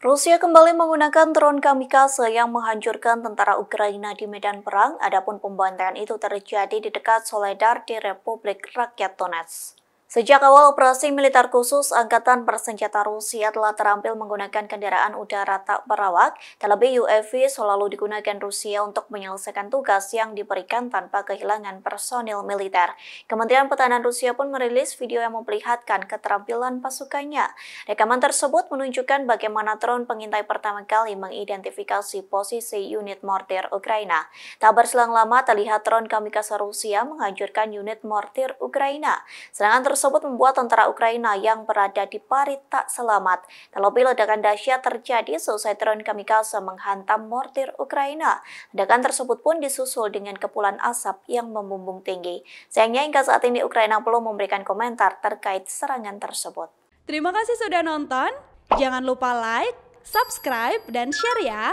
Rusia kembali menggunakan drone kamikaze yang menghancurkan tentara Ukraina di medan perang, adapun pembantaian itu terjadi di dekat Soledar di Republik Rakyat Donetsk. Sejak awal operasi militer khusus, Angkatan Bersenjata Rusia telah terampil menggunakan kendaraan udara tak berawak, terlebih UAV selalu digunakan Rusia untuk menyelesaikan tugas yang diberikan tanpa kehilangan personil militer. Kementerian Pertahanan Rusia pun merilis video yang memperlihatkan keterampilan pasukannya. Rekaman tersebut menunjukkan bagaimana drone pengintai pertama kali mengidentifikasi posisi unit mortir Ukraina. Tak berselang lama, terlihat drone kamikaze Rusia menghancurkan unit mortir Ukraina. Serangan terus tersebut membuat tentara Ukraina yang berada di parit tak selamat. Terlebih ledakan dahsyat terjadi selesai drone kamikaze menghantam mortir Ukraina. Ledakan tersebut pun disusul dengan kepulan asap yang membumbung tinggi. Sayangnya hingga saat ini Ukraina belum memberikan komentar terkait serangan tersebut. Terima kasih sudah nonton. Jangan lupa like, subscribe, dan share ya.